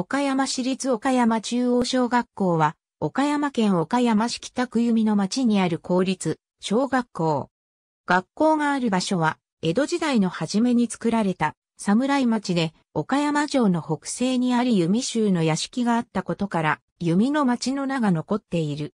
岡山市立岡山中央小学校は、岡山県岡山市北区弓の町にある公立小学校。学校がある場所は、江戸時代の初めに作られた侍町で、岡山城の北西にあり弓州の屋敷があったことから、弓の町の名が残っている。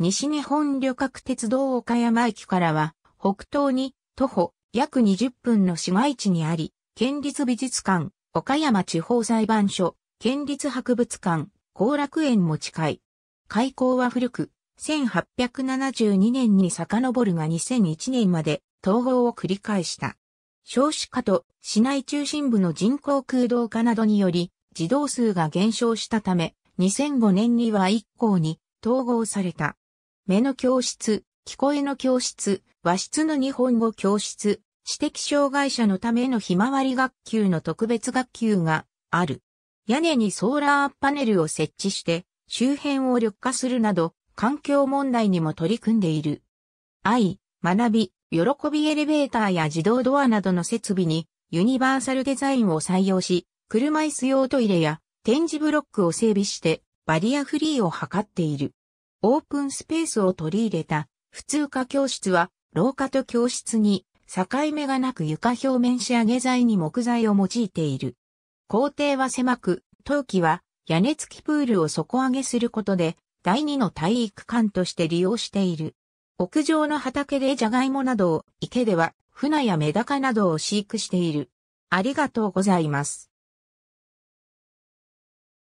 西日本旅客鉄道岡山駅からは、北東に徒歩約20分の市街地にあり、県立美術館、岡山地方裁判所、県立博物館、後楽園も近い。開港は古く、1872年に遡るが2001年まで統合を繰り返した。少子化と市内中心部の人口空洞化などにより、児童数が減少したため、2005年には一校に統合された。目の教室、聞こえの教室、和室の日本語教室、知的障害者のためのひまわり学級の特別学級がある。屋根にソーラーパネルを設置して周辺を緑化するなど環境問題にも取り組んでいる。愛、学び、喜びエレベーターや自動ドアなどの設備にユニバーサルデザインを採用し、車椅子用トイレや展示ブロックを整備してバリアフリーを図っている。オープンスペースを取り入れた普通科教室は廊下と教室に境目がなく床表面仕上げ材に木材を用いている。皇帝は狭く、冬季は屋根付きプールを底上げすることで、第二の体育館として利用している。屋上の畑でジャガイモなどを、池では、船やメダカなどを飼育している。ありがとうございます。